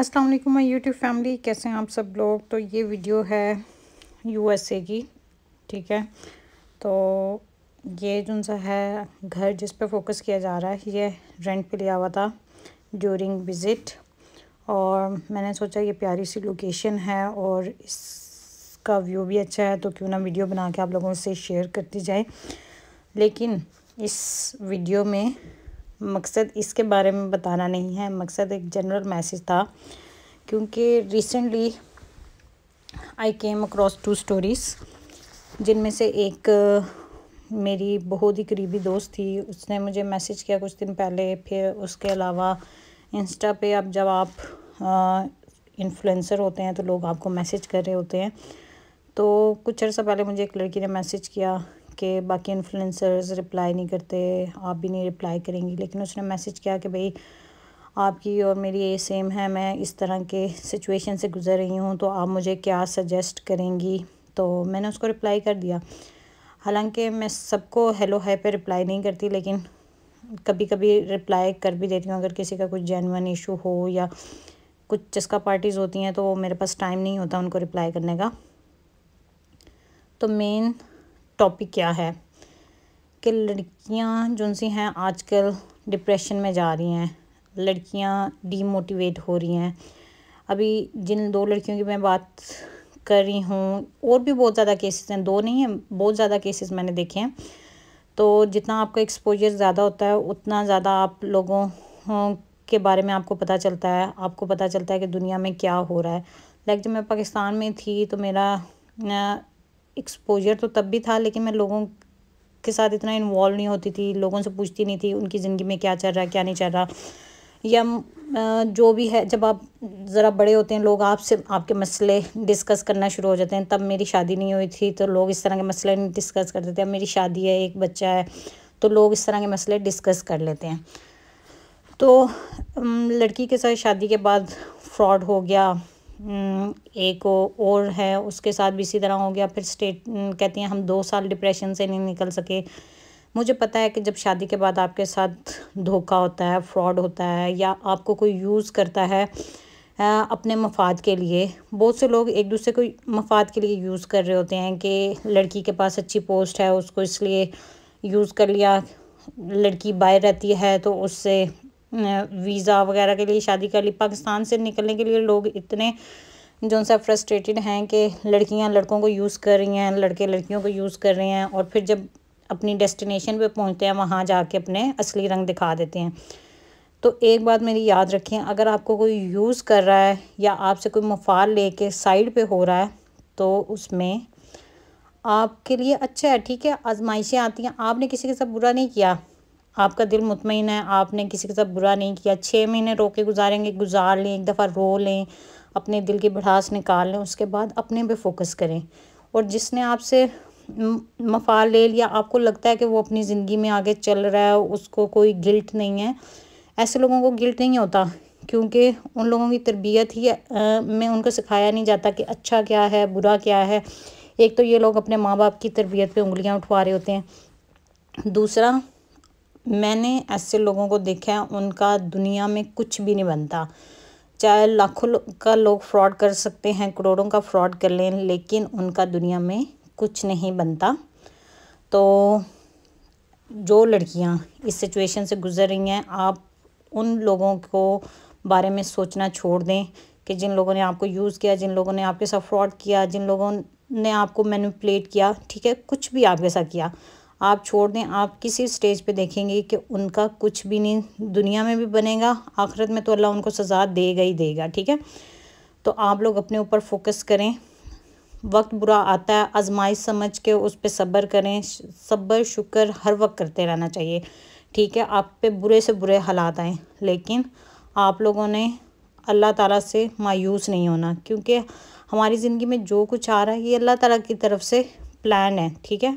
अस्सलाम वालेकुम my YouTube family कैसे हैं आप सब लोग तो ये वीडियो है यूएसए की ठीक है तो ये जो सा है घर जिस पे फोकस किया जा रहा है ये रेंट पे लिया हुआ था ड्यूरिंग विज़िट और मैंने सोचा ये प्यारी सी लोकेशन है और इसका व्यू भी अच्छा है तो क्यों ना वीडियो बना के आप लोगों से शेयर करती जाए लेकिन इस वीडियो में मकसद इसके बारे में बताना नहीं है मकसद एक जनरल मैसेज था क्योंकि recently I came across two stories जिनमें से एक मेरी बहुत ही करीबी दोस्त थी उसने मुझे मैसेज किया कुछ दिन पहले फिर उसके अलावा इंस्टा पे अब जब आप इन्फ्लुएंसर होते हैं तो लोग आपको मैसेज कर रहे होते हैं तो कुछ अर्सा पहले मुझे एक लड़की ने मैसेज किया के बाकी इन्फ्लुएंसर्स रिप्लाई नहीं करते आप भी नहीं रिप्लाई करेंगी लेकिन उसने मैसेज किया कि भाई आपकी और मेरी ये सेम है मैं इस तरह के सिचुएशन से गुज़र रही हूँ तो आप मुझे क्या सजेस्ट करेंगी तो मैंने उसको रिप्लाई कर दिया हालांकि मैं सबको हेलो है पे रिप्लाई नहीं करती लेकिन कभी कभी रिप्लाई कर भी देती हूँ अगर किसी का कुछ जेनवन इशू हो या कुछ चस्का पार्टीज़ होती हैं तो मेरे पास टाइम नहीं होता उनको रिप्लाई करने का तो मेन टॉपिक क्या है कि लड़कियां जो सी हैं आजकल डिप्रेशन में जा रही हैं लड़कियां डीमोटिवेट हो रही हैं अभी जिन दो लड़कियों की मैं बात कर रही हूँ और भी बहुत ज़्यादा केसेस हैं दो नहीं हैं बहुत ज़्यादा केसेस मैंने देखे हैं तो जितना आपका एक्सपोजर ज़्यादा होता है उतना ज़्यादा आप लोगों हाँ, के बारे में आपको पता चलता है आपको पता चलता है कि दुनिया में क्या हो रहा है लाइक जब मैं पाकिस्तान में थी तो मेरा एक्सपोजर तो तब भी था लेकिन मैं लोगों के साथ इतना इन्वॉल्व नहीं होती थी लोगों से पूछती नहीं थी उनकी ज़िंदगी में क्या चल रहा है क्या नहीं चल रहा या जो भी है जब आप ज़रा बड़े होते हैं लोग आपसे आपके मसले डिस्कस करना शुरू हो जाते हैं तब मेरी शादी नहीं हुई थी तो लोग इस तरह के मसले नहीं डिस्कस करते थे अब मेरी शादी है एक बच्चा है तो लोग इस तरह के मसले डिस्कस कर लेते हैं तो लड़की के साथ शादी के बाद फ्रॉड हो गया हम्म, एक और है उसके साथ भी इसी तरह हो गया फिर स्टेट हम्म, कहती हैं हम दो साल डिप्रेशन से नहीं निकल सके मुझे पता है कि जब शादी के बाद आपके साथ धोखा होता है फ्रॉड होता है या आपको कोई यूज़ करता है अपने मफाद के लिए बहुत से लोग एक दूसरे को मफाद के लिए यूज़ कर रहे होते हैं कि लड़की के पास अच्छी पोस्ट है उसको इसलिए यूज़ कर लिया लड़की बाहर रहती है तो उससे वीज़ा वगैरह के लिए शादी कर ली पाकिस्तान से निकलने के लिए लोग इतने जो सा फ्रस्ट्रेटेड हैं कि लड़कियां लड़कों को यूज़ कर रही हैं लड़के लड़कियों को यूज़ कर रहे हैं और फिर जब अपनी डेस्टिनेशन पे पहुंचते हैं वहाँ जाके अपने असली रंग दिखा देते हैं तो एक बात मेरी याद रखें अगर आपको कोई यूज़ कर रहा है या आपसे कोई ले लेके साइड पे हो रहा है तो उसमें आपके लिए अच्छा है ठीक है आजमाइशें आती हैं आपने किसी के साथ बुरा नहीं किया आपका दिल मुतमिन है आपने किसी के साथ बुरा नहीं किया छः महीने रो के गुजारेंगे गुजार लें एक दफ़ा रो लें अपने दिल की भड़ास निकाल लें उसके बाद अपने पे फोकस करें और जिसने आपसे मफा ले लिया आपको लगता है कि वो अपनी ज़िंदगी में आगे चल रहा है उसको कोई गिल्ट नहीं है ऐसे लोगों को गिल्ट नहीं होता क्योंकि उन लोगों की तरबियत ही में उनको सिखाया नहीं जाता कि अच्छा क्या है बुरा क्या है एक तो ये लोग अपने माँ बाप की तरबियत पे उंगलियाँ उठवा रहे होते हैं दूसरा मैंने ऐसे लोगों को देखा है उनका दुनिया में कुछ भी नहीं बनता चाहे लाखों का लोग फ्रॉड कर सकते हैं करोड़ों का फ्रॉड कर लें लेकिन उनका दुनिया में कुछ नहीं बनता तो जो लड़कियां इस सिचुएशन से गुज़र रही हैं आप उन लोगों को बारे में सोचना छोड़ दें कि जिन लोगों ने आपको यूज़ किया जिन लोगों ने आपके साथ फ्रॉड किया जिन लोगों ने आपको मैनिपुलेट किया ठीक है कुछ भी आपके साथ किया आप छोड़ दें आप किसी स्टेज पे देखेंगे कि उनका कुछ भी नहीं दुनिया में भी बनेगा आखिरत में तो अल्लाह उनको सज़ा देगा ही देगा ठीक है तो आप लोग अपने ऊपर फोकस करें वक्त बुरा आता है आजमाइश समझ के उस पर सब्र करें सब्र शुक्र हर वक्त करते रहना चाहिए ठीक है आप पे बुरे से बुरे हालात आए लेकिन आप लोगों ने अल्लाह ताला से मायूस नहीं होना क्योंकि हमारी ज़िंदगी में जो कुछ आ रहा है ये अल्लाह ताला की तरफ से प्लान है ठीक है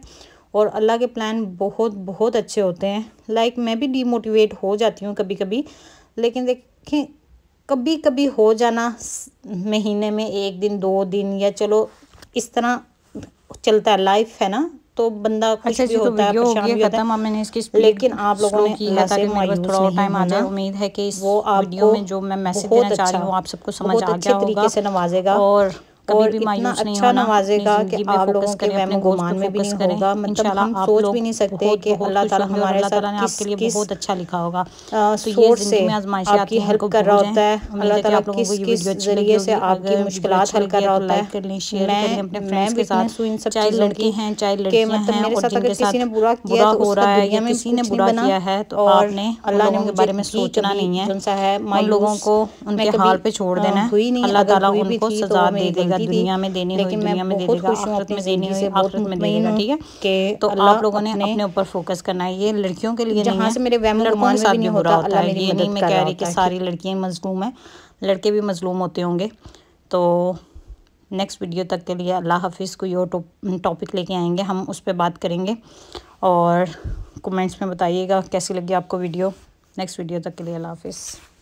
और अल्लाह के प्लान बहुत बहुत अच्छे होते हैं लाइक मैं भी डीमोटिवेट हो जाती हूँ कभी कभी लेकिन देखें कभी कभी हो जाना महीने में एक दिन दो दिन या चलो इस तरह चलता है लाइफ है ना तो बंदा खुश अच्छा भी अच्छा, तो होता तो है परेशान भी होता है मैंने इसकी लेकिन आप लोगों ने की है ताकि मेरे थोड़ा टाइम आ जाए उम्मीद है कि इस वो वीडियो में जो मैं मैसेज देना चाह रही अच्छा, हूँ आप सबको समझ आ गया होगा और और भी इतना अच्छा नवाजेगा कि आप लोगों के वह गुमान में भी नहीं होगा मतलब अच्छा, हम सोच भी नहीं सकते कि अल्लाह ताला हमारे साथ किस किस बहुत अच्छा लिखा होगा तो सोच से आपकी हेल्प कर रहा होता है अल्लाह ताला किस किस जरिए से आपकी मुश्किल हल कर रहा तो होता है मैं मैं भी साथ चाहे लड़की हैं चाहे लड़के मतलब मेरे साथ अगर किसी ने बुरा किया तो हो रहा है या किसी ने बुरा किया है तो आपने अल्लाह ने उनके बारे में सोचना नहीं है उन लोगों को उनके हाल पे छोड़ देना है अल्लाह ताला उनको सजा दे देगा देगा दुनिया में देनी लेकिन दुनिया में दे देगा आखिरत में से बहुत आखिरत में देगा ठीक है कि तो आप लोगों ने अपने ऊपर फोकस करना है ये लड़कियों के लिए नहीं से मेरे वैम लड़कों के साथ भी हो रहा होता है ये नहीं मैं कह रही कि सारी लड़कियाँ मजलूम हैं लड़के भी मजलूम होते होंगे तो नेक्स्ट वीडियो तक के लिए अल्लाह हाफिज़ कोई और टॉपिक लेके आएंगे हम उस पर बात करेंगे और कमेंट्स में बताइएगा कैसी लगी आपको वीडियो नेक्स्ट वीडियो तक के लिए अल्लाह हाफिज़